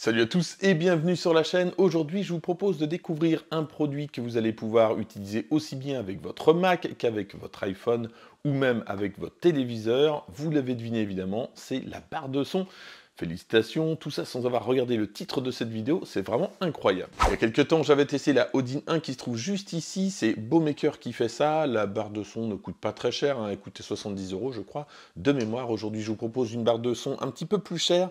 Salut à tous et bienvenue sur la chaîne. Aujourd'hui, je vous propose de découvrir un produit que vous allez pouvoir utiliser aussi bien avec votre Mac qu'avec votre iPhone ou même avec votre téléviseur. Vous l'avez deviné évidemment, c'est la barre de son. Félicitations, tout ça sans avoir regardé le titre de cette vidéo, c'est vraiment incroyable. Il y a quelques temps, j'avais testé la Odin 1 qui se trouve juste ici, c'est Maker qui fait ça, la barre de son ne coûte pas très cher, hein. elle coûtait 70 euros je crois, de mémoire. Aujourd'hui, je vous propose une barre de son un petit peu plus chère,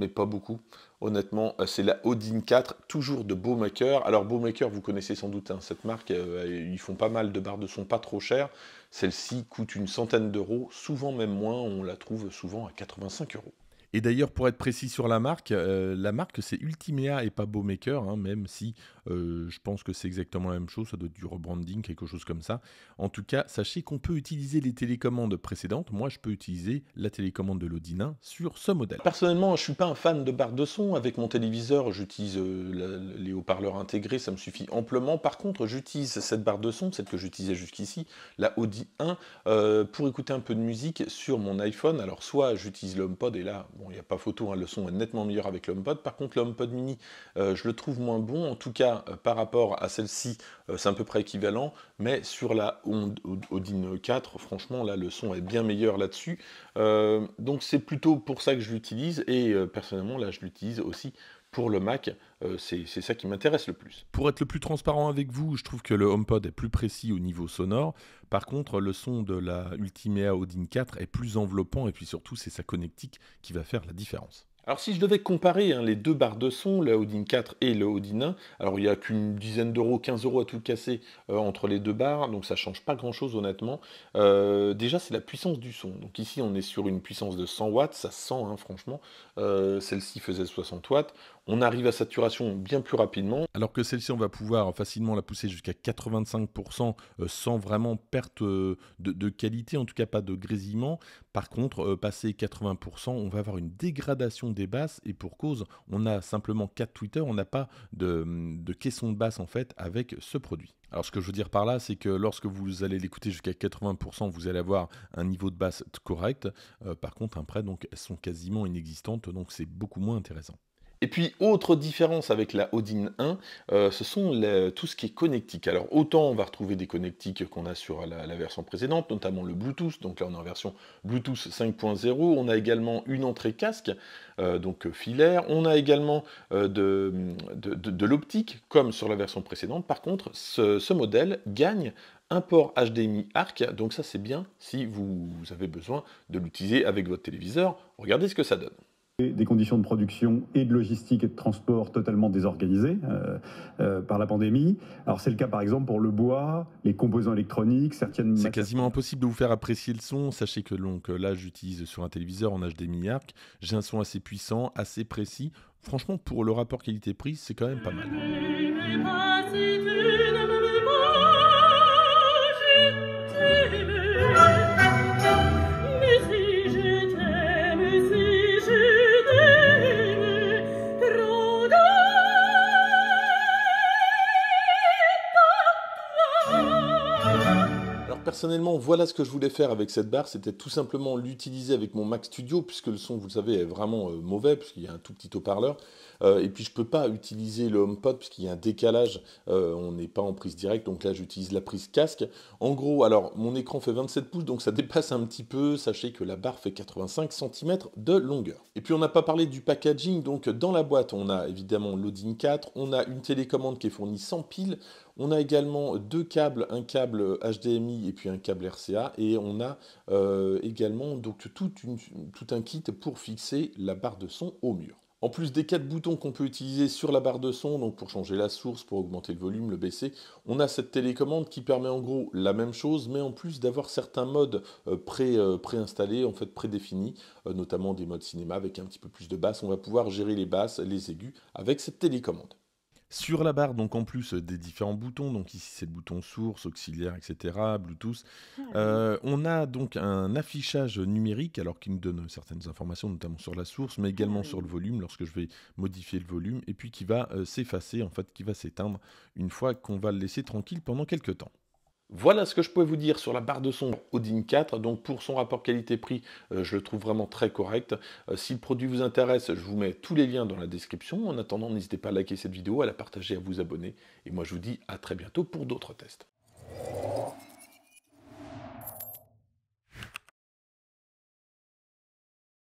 mais pas beaucoup. Honnêtement, euh, c'est la Odin 4, toujours de Maker Alors Maker vous connaissez sans doute hein, cette marque, euh, ils font pas mal de barres de son pas trop chères. Celle-ci coûte une centaine d'euros, souvent même moins, on la trouve souvent à 85 euros. Et d'ailleurs, pour être précis sur la marque, euh, la marque c'est Ultimea et pas Bowmaker, hein, même si euh, je pense que c'est exactement la même chose, ça doit être du rebranding, quelque chose comme ça. En tout cas, sachez qu'on peut utiliser les télécommandes précédentes. Moi, je peux utiliser la télécommande de l'Odinin sur ce modèle. Personnellement, je suis pas un fan de barre de son. Avec mon téléviseur, j'utilise euh, les haut-parleurs intégrés, ça me suffit amplement. Par contre, j'utilise cette barre de son, celle que j'utilisais jusqu'ici, la Audi 1, pour écouter un peu de musique sur mon iPhone. Alors, soit j'utilise l'HomePod et là, bon, il n'y a pas photo, hein, le son est nettement meilleur avec l'HomePod. Par contre, l'HomePod mini, euh, je le trouve moins bon. En tout cas, euh, par rapport à celle-ci, euh, c'est à peu près équivalent. Mais sur la Odin 4, franchement, là, le son est bien meilleur là-dessus. donc, c'est plutôt pour ça que je l'utilise. Et personnellement, là, je l'utilise aussi pour le Mac, euh, c'est ça qui m'intéresse le plus. Pour être le plus transparent avec vous, je trouve que le HomePod est plus précis au niveau sonore. Par contre, le son de la Ultimea Odin 4 est plus enveloppant et puis surtout, c'est sa connectique qui va faire la différence. Alors si je devais comparer hein, les deux barres de son, le Audin 4 et le Audin 1, alors il n'y a qu'une dizaine d'euros, 15 euros à tout casser euh, entre les deux barres, donc ça ne change pas grand-chose honnêtement. Euh, déjà c'est la puissance du son, donc ici on est sur une puissance de 100 watts, ça sent hein, franchement, euh, celle-ci faisait 60 watts, on arrive à saturation bien plus rapidement. Alors que celle-ci on va pouvoir facilement la pousser jusqu'à 85% sans vraiment perte de, de, qualité, en tout cas pas de grésillement. Par contre, passer 80%, on va avoir une dégradation des basses et pour cause, on a simplement 4 tweeters, on n'a pas de, hum, caisson de basse en fait avec ce produit. Alors ce que je veux dire par là, c'est que lorsque vous allez l'écouter jusqu'à 80%, vous allez avoir un niveau de basse correct. Euh, par contre, après, donc, elles sont quasiment inexistantes, donc c'est beaucoup moins intéressant. Et puis, autre différence avec la Odin 1, euh, ce sont tout ce qui est connectique. Alors, autant on va retrouver des connectiques qu'on a sur la, version précédente, notamment le Bluetooth. Donc là, on est en version Bluetooth 5.0. On a également une entrée casque, euh, donc euh, filaire. On a également de, de, l'optique, comme sur la version précédente. Par contre, ce modèle gagne un port HDMI ARC, donc ça c'est bien si vous avez besoin de l'utiliser avec votre téléviseur. Regardez ce que ça donne des conditions de production et de logistique et de transport totalement désorganisées euh, euh, par la pandémie. Alors c'est le cas par exemple pour le bois, les composants électroniques, certaines... C'est quasiment impossible de vous faire apprécier le son. Sachez que donc euh, là j'utilise sur un téléviseur en HDMI ARC, j'ai un son assez puissant, assez précis. Franchement pour le rapport qualité-prix c'est quand même pas mal. personnellement, voilà ce que je voulais faire avec cette barre, c'était tout simplement l'utiliser avec mon Mac Studio, puisque le son, vous le savez, est vraiment euh, mauvais, puisqu'il y a un tout petit haut-parleur. Euh, et puis je ne peux pas utiliser le HomePod, puisqu'il y a un décalage, euh, on n'est pas en prise directe, donc là j'utilise la prise casque. En gros, alors mon écran fait 27 pouces, donc ça dépasse un petit peu, sachez que la barre fait 85 cm de longueur. Et puis on n'a pas parlé du packaging, donc dans la boîte, on a évidemment loading 4, on a une télécommande qui est fournie sans pile, on a également deux câbles, un câble HDMI et puis un câble RCA. Et on a euh, également donc, tout, une, un kit pour fixer la barre de son au mur. En plus des quatre boutons qu'on peut utiliser sur la barre de son, donc pour changer la source, pour augmenter le volume, le baisser, on a cette télécommande qui permet en gros la même chose, mais en plus d'avoir certains modes euh, pré, euh, préinstallés, en fait prédéfinis, notamment des modes cinéma avec un petit peu plus de basses, on va pouvoir gérer les basses, les aigus avec cette télécommande. Sur la barre, donc en plus euh, des différents boutons, donc ici c'est le bouton source, auxiliaire, etc., Bluetooth, ah euh, on a donc un affichage numérique, alors qui nous donne euh, certaines informations, notamment sur la source, mais ah également sur le volume, lorsque je vais modifier le volume, et puis qui va s'effacer, en fait, qui va s'éteindre une fois qu'on va le laisser tranquille pendant quelques temps. Voilà ce que je pouvais vous dire sur la barre de son Odin 4. Donc pour son rapport qualité-prix, euh, je le trouve vraiment très correct. Euh, si le produit vous intéresse, je vous mets tous les liens dans la description. En attendant, n'hésitez pas à liker cette vidéo, à la partager, à vous abonner. Et moi je vous dis à très bientôt pour d'autres tests.